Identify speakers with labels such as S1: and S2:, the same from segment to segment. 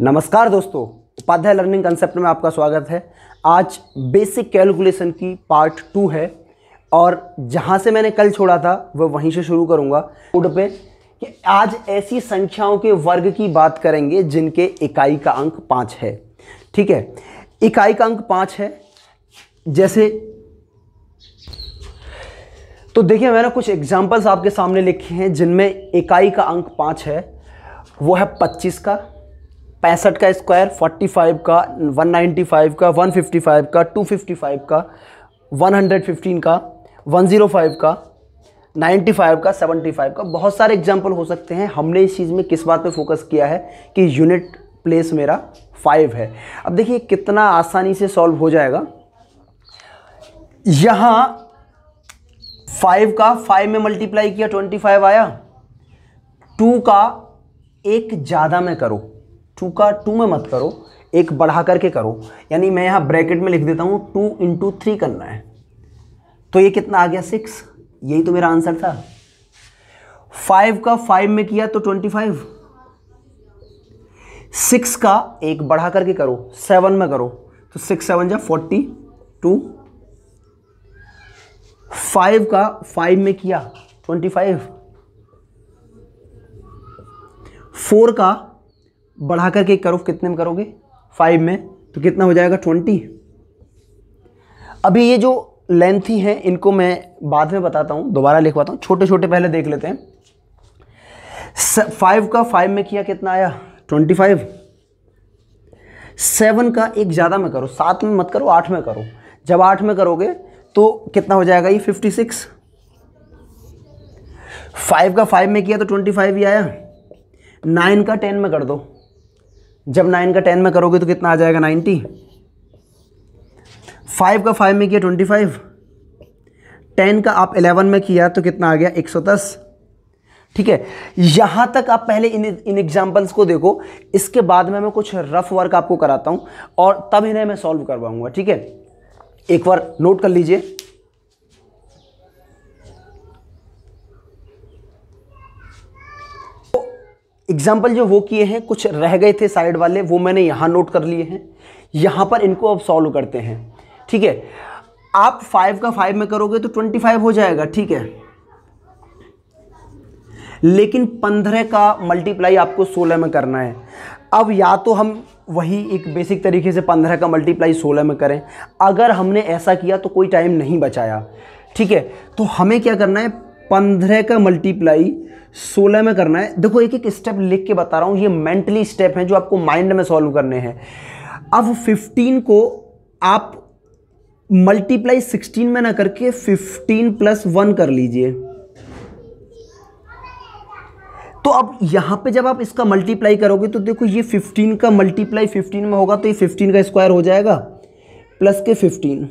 S1: नमस्कार दोस्तों Upadhyay learning concept में आपका स्वागत है आज बेसिक कैलकुलेशन की पार्ट टू है और जहां से मैंने कल छोड़ा था वह वहीं से शुरू करूंगा कोड पे कि आज ऐसी संख्याओं के वर्ग की बात करेंगे जिनके इकाई का अंक पाँच है ठीक है इकाई का अंक पाँच है जैसे तो देखिए मैंने कुछ एग्जाम्पल्स आपके सामने लिखे हैं जिनमें इकाई का अंक पाँच है वो है पच्चीस का पैंसठ का स्क्वायर 45 का 195 का 155 का 255 का 115 का 105 का 95 का 75 का बहुत सारे एग्जाम्पल हो सकते हैं हमने इस चीज़ में किस बात पे फोकस किया है कि यूनिट प्लेस मेरा फाइव है अब देखिए कितना आसानी से सॉल्व हो जाएगा यहाँ फाइव का फाइव में मल्टीप्लाई किया ट्वेंटी फाइव आया टू का एक ज़्यादा में करो टू का टू में मत करो एक बढ़ा करके करो यानी मैं यहाँ ब्रैकेट में लिख देता हूँ टू इंटू थ्री करना है तो ये कितना आ गया सिक्स यही तो मेरा आंसर था फाइव का फाइव में किया तो ट्वेंटी फाइव सिक्स का एक बढ़ा करके करो सेवन में करो तो सिक्स सेवन जा फोर्टी टू फाइव का फाइव में किया ट्वेंटी फाइव फोर का बढ़ा करके करो कितने में करोगे फाइव में तो कितना हो जाएगा ट्वेंटी अभी ये जो लेंथी हैं इनको मैं बाद में बताता हूँ दोबारा लिखवाता हूँ छोटे छोटे पहले देख लेते हैं फाइव का फाइव में किया कितना आया ट्वेंटी फाइव सेवन का एक ज़्यादा में करो सात में मत करो आठ में करो जब आठ में करोगे तो कितना हो जाएगा ये फिफ्टी सिक्स फाइव का फाइव में किया तो ट्वेंटी फाइव ही आया नाइन का टेन में कर दो जब नाइन का टेन में करोगे तो कितना आ जाएगा नाइन्टी फाइव का फाइव में किया ट्वेंटी फाइव टेन का आप एलेवन में किया तो कितना आ गया एक सौ दस ठीक है यहां तक आप पहले इन इन एग्जाम्पल्स को देखो इसके बाद में मैं कुछ रफ वर्क आपको कराता हूं और तब इन्हें मैं सॉल्व करवाऊँगा ठीक है एक बार नोट कर लीजिए एग्जाम्पल जो वो किए हैं कुछ रह गए थे साइड वाले वो मैंने यहाँ नोट कर लिए हैं यहाँ पर इनको अब सॉल्व करते हैं ठीक है आप फाइव का फाइव में करोगे तो ट्वेंटी फाइव हो जाएगा ठीक है लेकिन पंद्रह का मल्टीप्लाई आपको सोलह में करना है अब या तो हम वही एक बेसिक तरीके से पंद्रह का मल्टीप्लाई सोलह में करें अगर हमने ऐसा किया तो कोई टाइम नहीं बचाया ठीक है तो हमें क्या करना है पंद्रह का मल्टीप्लाई सोलह में करना है देखो एक एक स्टेप लिख के बता रहा हूँ ये मेंटली स्टेप हैं जो आपको माइंड में सॉल्व करने हैं अब फिफ्टीन को आप मल्टीप्लाई सिक्सटीन में ना करके फिफ्टीन प्लस वन कर लीजिए तो अब यहाँ पे जब आप इसका मल्टीप्लाई करोगे तो देखो ये 15 का मल्टीप्लाई 15 में होगा तो ये 15 का स्क्वायर हो जाएगा प्लस के 15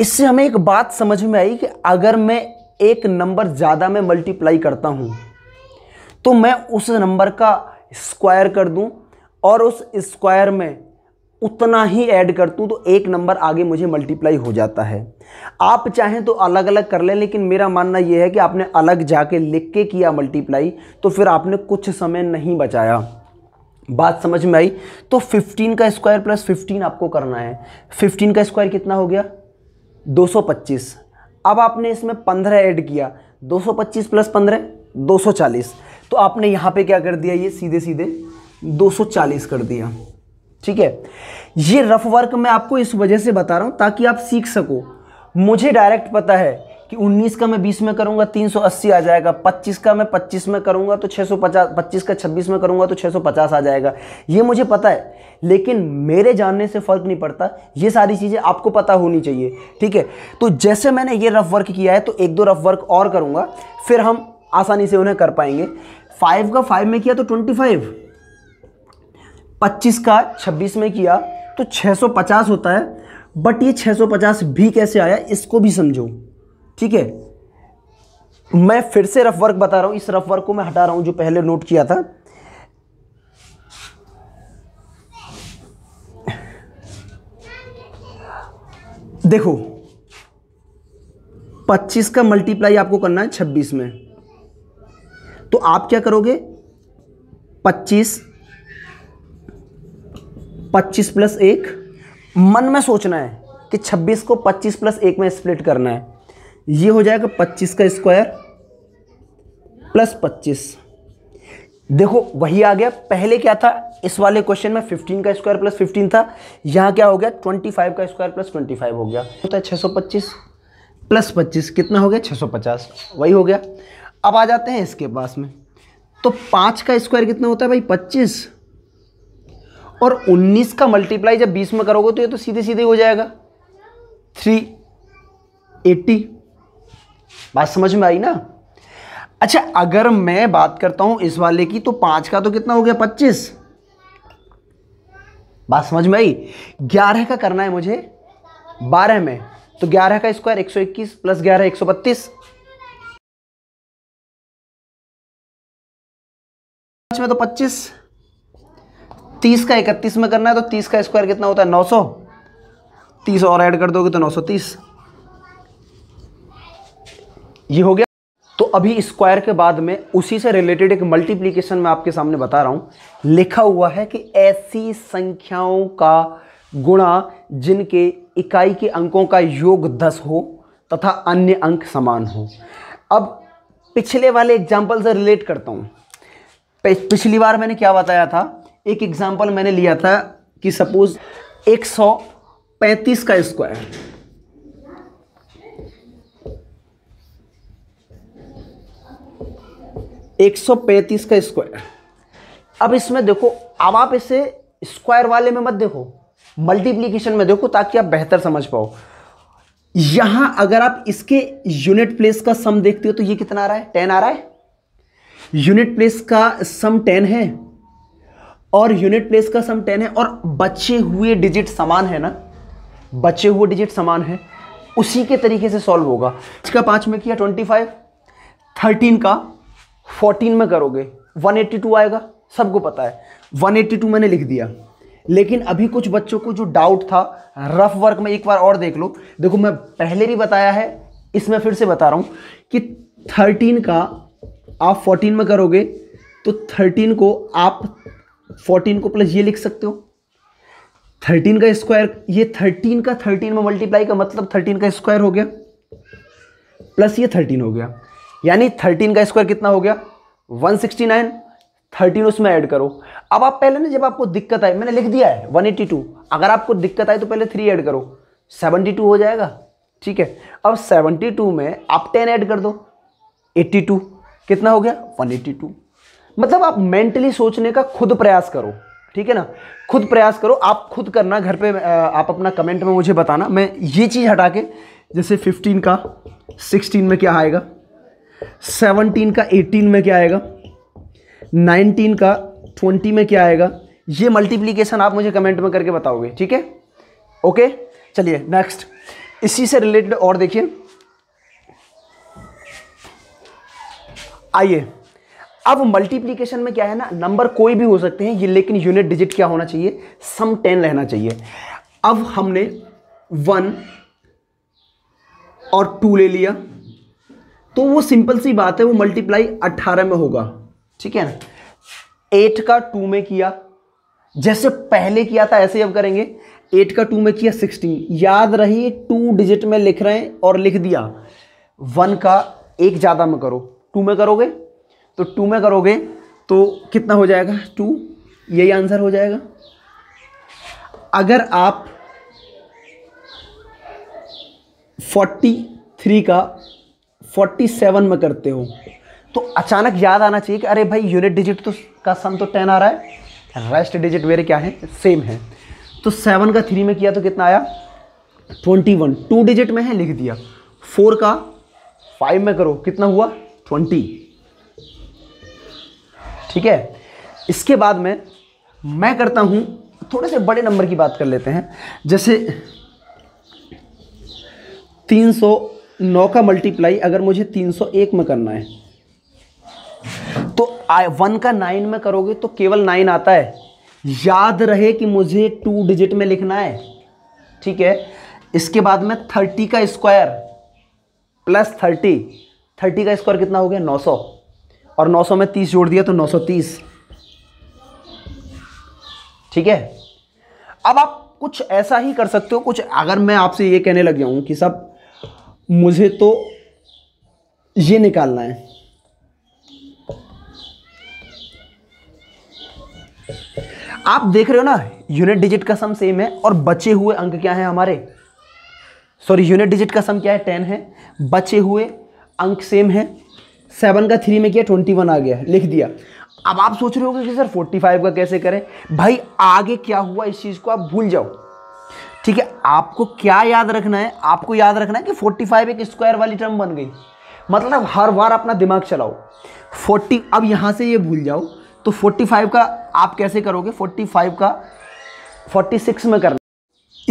S1: इससे हमें एक बात समझ में आई कि अगर मैं एक नंबर ज़्यादा मैं मल्टीप्लाई करता हूँ तो मैं उस नंबर का स्क्वायर कर दूँ और उस स्क्वायर में उतना ही ऐड कर दूँ तो एक नंबर आगे मुझे मल्टीप्लाई हो जाता है आप चाहें तो अलग अलग कर लें लेकिन मेरा मानना यह है कि आपने अलग जाके लिख के किया मल्टीप्लाई तो फिर आपने कुछ समय नहीं बचाया बात समझ में आई तो 15 का स्क्वायर प्लस 15 आपको करना है 15 का स्क्वायर कितना हो गया 225 अब आपने इसमें 15 ऐड किया 225 प्लस 15 240 तो आपने यहाँ पे क्या कर दिया ये सीधे सीधे 240 कर दिया ठीक है ये रफ वर्क मैं आपको इस वजह से बता रहा हूँ ताकि आप सीख सको मुझे डायरेक्ट पता है कि 19 का मैं 20 में करूंगा 380 आ जाएगा 25 का मैं 25 में करूंगा तो 650 25 का 26 में करूंगा तो 650 आ जाएगा ये मुझे पता है लेकिन मेरे जानने से फ़र्क नहीं पड़ता ये सारी चीज़ें आपको पता होनी चाहिए ठीक है तो जैसे मैंने ये रफ़ वर्क किया है तो एक दो रफ़ वर्क और करूँगा फिर हम आसानी से उन्हें कर पाएंगे फाइव का फाइव में किया तो ट्वेंटी फाइव पच्चीस का छब्बीस में किया तो 650 होता है बट ये 650 भी कैसे आया इसको भी समझो ठीक है मैं फिर से रफ वर्क बता रहा हूं इस रफ वर्क को मैं हटा रहा हूं जो पहले नोट किया था देखो 25 का मल्टीप्लाई आपको करना है 26 में तो आप क्या करोगे 25 25 प्लस एक मन में सोचना है कि 26 को 25 प्लस एक में स्प्लिट करना है ये हो जाएगा पच्चीस का स्क्वायर प्लस पच्चीस देखो वही आ गया पहले क्या था इस वाले क्वेश्चन में फिफ्टीन का स्क्वायर प्लस फिफ्टीन था यहाँ क्या हो गया ट्वेंटी फाइव का स्क्वायर प्लस ट्वेंटी फाइव हो गया होता है छः सौ पच्चीस प्लस पच्चीस कितना हो गया 650 सौ पचास वही हो गया अब आ जाते हैं इसके पास में तो पाँच का स्क्वायर कितना होता है भाई पच्चीस और 19 का मल्टीप्लाई जब 20 में करोगे तो ये तो सीधे सीधे हो जाएगा एट्टी बात समझ में आई ना अच्छा अगर मैं बात करता हूं इस वाले की तो पांच का तो कितना हो गया पच्चीस बात समझ में आई ग्यारह का करना है मुझे बारह में तो ग्यारह का स्क्वायर एक सौ इक्कीस प्लस ग्यारह एक सौ बत्तीस पांच में तो पच्चीस तीस का इकतीस में करना है तो तीस का स्क्वायर कितना होता है नौ सौ तीस और ऐड कर दोगे तो नौ सौ तीस ये हो गया तो अभी स्क्वायर के बाद में उसी से रिलेटेड एक मल्टीप्लीकेशन मैं आपके सामने बता रहा हूं लिखा हुआ है कि ऐसी संख्याओं का गुणा जिनके इकाई के अंकों का योग दस हो तथा अन्य अंक समान हो अब पिछले वाले एग्जाम्पल से रिलेट करता हूँ पिछली बार मैंने क्या बताया था एक एग्जाम्पल मैंने लिया था कि सपोज एक सौ पैंतीस का स्क्वायर 135 का स्क्वायर अब इसमें देखो अब आप इसे स्क्वायर वाले में मत देखो मल्टीप्लीकेशन में देखो ताकि आप बेहतर समझ पाओ यहां अगर आप इसके यूनिट प्लेस का सम देखते हो तो ये कितना आ रहा है टेन आ रहा है यूनिट प्लेस का सम टेन है और यूनिट प्लेस का सम टेन है और बचे हुए डिजिट समान है ना बचे हुए डिजिट समान है उसी के तरीके से सॉल्व होगा इसका पांच में किया ट्वेंटी फाइव थर्टीन का फोर्टीन में करोगे वन एट्टी टू आएगा सबको पता है वन एट्टी टू मैंने लिख दिया लेकिन अभी कुछ बच्चों को जो डाउट था रफ वर्क में एक बार और देख लो देखो मैं पहले भी बताया है इसमें फिर से बता रहा हूँ कि थर्टीन का आप फोर्टीन में करोगे तो थर्टीन को आप फोर्टीन को प्लस ये लिख सकते हो थर्टीन का स्क्वायर ये थर्टीन का थर्टीन में मल्टीप्लाई का मतलब थर्टीन का स्क्वायर हो गया प्लस ये थर्टीन हो गया यानी थर्टीन का स्क्वायर कितना हो गया वन सिक्सटी नाइन थर्टीन उसमें ऐड करो अब आप पहले ना जब आपको दिक्कत आए मैंने लिख दिया है वन एट्टी टू अगर आपको दिक्कत आए तो पहले थ्री ऐड करो सेवनटी टू हो जाएगा ठीक है अब सेवनटी टू में आप टेन ऐड कर दो एट्टी टू कितना हो गया वन एट्टी टू मतलब आप मेंटली सोचने का खुद प्रयास करो ठीक है ना खुद प्रयास करो आप खुद करना घर पे आप अपना कमेंट में मुझे बताना मैं ये चीज़ हटा के जैसे 15 का 16 में क्या आएगा सेवनटीन का एटीन में क्या आएगा नाइनटीन का ट्वेंटी में क्या आएगा ये मल्टीप्लीकेशन आप मुझे कमेंट में करके बताओगे ठीक है ओके चलिए नेक्स्ट इसी से रिलेटेड और देखिए आइए अब मल्टीप्लीकेशन में क्या है ना नंबर कोई भी हो सकते हैं ये लेकिन यूनिट डिजिट क्या होना चाहिए सम टेन रहना चाहिए अब हमने वन और टू ले लिया तो वो सिंपल सी बात है वो मल्टीप्लाई अट्ठारह में होगा ठीक है ना एट का टू में किया जैसे पहले किया था ऐसे ही अब करेंगे एट का टू में किया सिक्सटीन याद रही टू डिजिट में लिख रहे हैं और लिख दिया वन का एक ज़्यादा में करो टू में करोगे तो टू में करोगे तो कितना हो जाएगा टू यही आंसर हो जाएगा अगर आप 43 का 47 में करते हो तो अचानक याद आना चाहिए कि अरे भाई यूनिट डिजिट तो का सम तो टेन आ रहा है रेस्ट डिजिट मेरे क्या है सेम है तो सेवन का थ्री में किया तो कितना आया ट्वेंटी वन टू डिजिट में है लिख दिया फोर का फाइव में करो कितना हुआ ट्वेंटी ठीक है इसके बाद में मैं करता हूँ थोड़े से बड़े नंबर की बात कर लेते हैं जैसे तीन सौ नौ का मल्टीप्लाई अगर मुझे 301 में करना है तो वन का नाइन में करोगे तो केवल नाइन आता है याद रहे कि मुझे टू डिजिट में लिखना है ठीक है इसके बाद में थर्टी का स्क्वायर प्लस थर्टी थर्टी का स्क्वायर कितना हो गया नौ सौ और नौ सौ में तीस जोड़ दिया तो नौ सौ तीस ठीक है अब आप कुछ ऐसा ही कर सकते हो कुछ अगर मैं आपसे ये कहने लग जाऊं कि सब मुझे तो ये निकालना है आप देख रहे हो ना यूनिट डिजिट का सम सेम है और बचे हुए अंक क्या है हमारे सॉरी यूनिट डिजिट का सम क्या है टेन है बचे हुए अंक सेम है सेवन का थ्री में क्या ट्वेंटी वन आ गया लिख दिया अब आप सोच रहे हो कि सर फोर्टी फाइव का कैसे करें भाई आगे क्या हुआ इस चीज़ को आप भूल जाओ आपको क्या याद रखना है आपको याद रखना है कि 45 एक स्क्वायर वाली टर्म बन गई मतलब हर बार अपना दिमाग चलाओ 40 अब यहाँ से ये भूल जाओ तो 45 का आप कैसे करोगे 45 का 46 में करना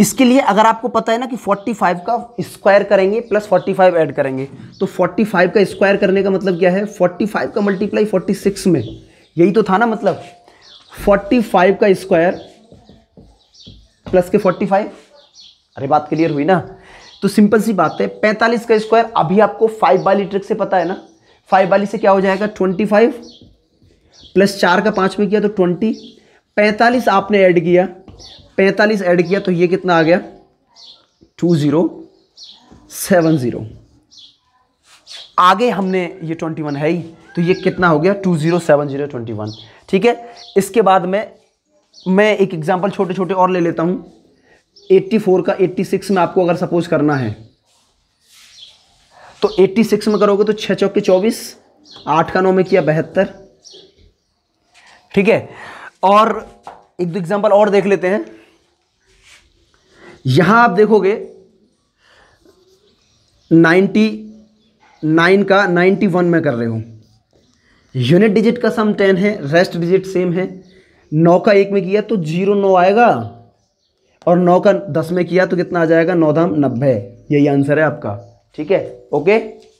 S1: इसके लिए अगर आपको पता है ना कि 45 का स्क्वायर करेंगे प्लस 45 ऐड करेंगे तो 45 का स्क्वायर करने का मतलब क्या है 45 का मल्टीप्लाई 46 में यही तो था ना मतलब 45 का स्क्वायर प्लस के 45 अरे बात क्लियर हुई ना तो सिंपल सी बात है पैंतालीस का स्क्वायर अभी आपको फाइव बाली ट्रिक से पता है ना फाइव बाली से क्या हो जाएगा ट्वेंटी फाइव प्लस चार का पाँच में किया तो ट्वेंटी पैंतालीस आपने ऐड किया पैंतालीस ऐड किया तो ये कितना आ गया टू ज़ीरो सेवन ज़ीरो आगे हमने ये ट्वेंटी वन है ही तो ये कितना हो गया two zero seven zero twenty one ठीक है इसके बाद में मैं एक एग्जाम्पल छोटे छोटे और ले लेता हूँ 84 का 86 में आपको अगर सपोज करना है तो 86 में करोगे तो छः चौके चौबीस आठ का नौ में किया बहत्तर ठीक है और एक दो एग्जाम्पल और देख लेते हैं यहां आप देखोगे 99 का 91 में कर रहे हो यूनिट डिजिट का सम 10 है रेस्ट डिजिट सेम है नौ का एक में किया तो जीरो नौ आएगा और नौ का दस में किया तो कितना आ जाएगा नौ दाम नब्बे यही आंसर है आपका ठीक है ओके